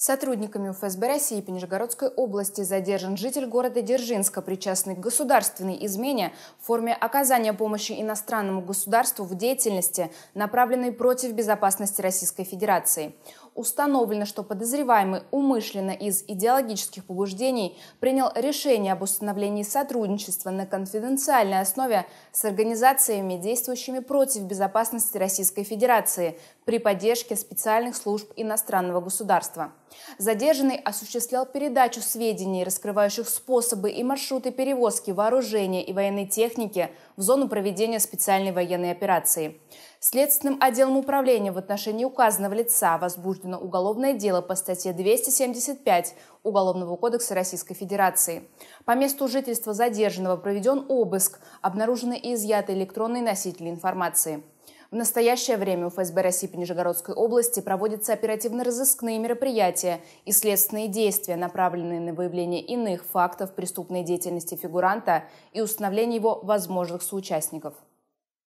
Сотрудниками ФСБ России по Нижегородской области задержан житель города Дзержинска, причастный к государственной измене в форме оказания помощи иностранному государству в деятельности, направленной против безопасности Российской Федерации. Установлено, что подозреваемый умышленно из идеологических побуждений принял решение об установлении сотрудничества на конфиденциальной основе с организациями, действующими против безопасности Российской Федерации при поддержке специальных служб иностранного государства. Задержанный осуществлял передачу сведений, раскрывающих способы и маршруты перевозки вооружения и военной техники в зону проведения специальной военной операции. Следственным отделом управления в отношении указанного лица возбуждено уголовное дело по статье 275 Уголовного кодекса Российской Федерации. По месту жительства задержанного проведен обыск, обнаружены и изъяты электронные носители информации. В настоящее время у ФСБ России по Нижегородской области проводятся оперативно-розыскные мероприятия и следственные действия, направленные на выявление иных фактов преступной деятельности фигуранта и установление его возможных соучастников.